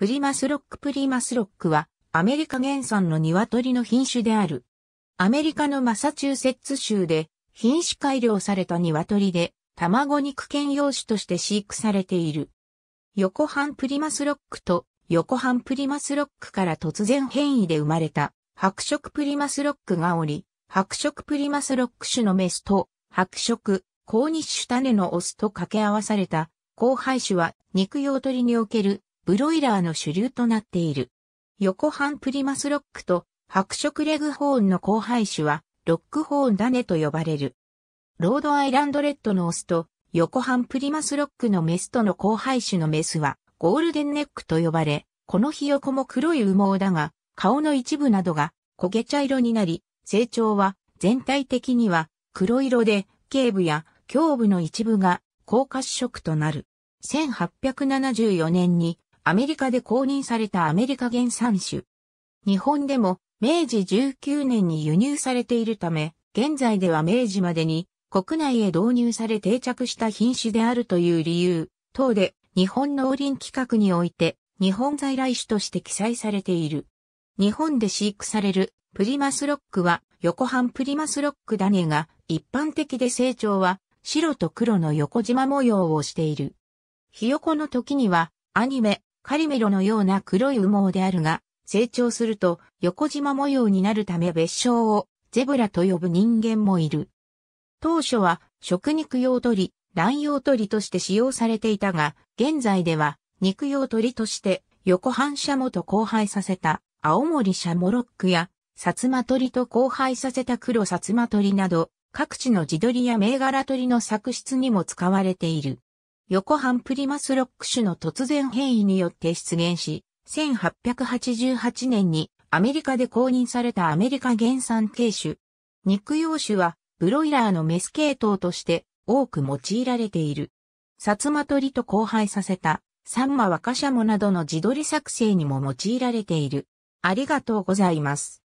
プリマスロックプリマスロックはアメリカ原産の鶏の品種である。アメリカのマサチューセッツ州で品種改良された鶏で卵肉兼用種として飼育されている。横半プリマスロックと横半プリマスロックから突然変異で生まれた白色プリマスロックがおり、白色プリマスロック種のメスと白色、高日種種種のオスと掛け合わされた交配種は肉用鳥におけるブロイラーの主流となっている。横半プリマスロックと白色レグホーンの交配種はロックホーン種と呼ばれる。ロードアイランドレッドのオスと横半プリマスロックのメスとの交配種のメスはゴールデンネックと呼ばれ、このひよこも黒い羽毛だが、顔の一部などが焦げ茶色になり、成長は全体的には黒色で、頸部や胸部の一部が高褐色となる。1874年にアメリカで公認されたアメリカ原産種。日本でも明治19年に輸入されているため、現在では明治までに国内へ導入され定着した品種であるという理由等で日本農林規格において日本在来種として記載されている。日本で飼育されるプリマスロックは横半プリマスロック種が一般的で成長は白と黒の横縞模様をしている。ひよこの時にはアニメカリメロのような黒い羽毛であるが、成長すると横縞模様になるため別称をゼブラと呼ぶ人間もいる。当初は食肉用鳥、卵用鳥として使用されていたが、現在では肉用鳥として横半シャモと交配させた青森シャモロックや、薩摩鳥と交配させた黒薩摩鳥など、各地の地鶏や銘柄鳥の作出にも使われている。横半プリマスロック種の突然変異によって出現し、1888年にアメリカで公認されたアメリカ原産系種。肉用種はブロイラーのメス系統として多く用いられている。薩摩鳥と交配させたサンマワカシャモなどの自撮り作成にも用いられている。ありがとうございます。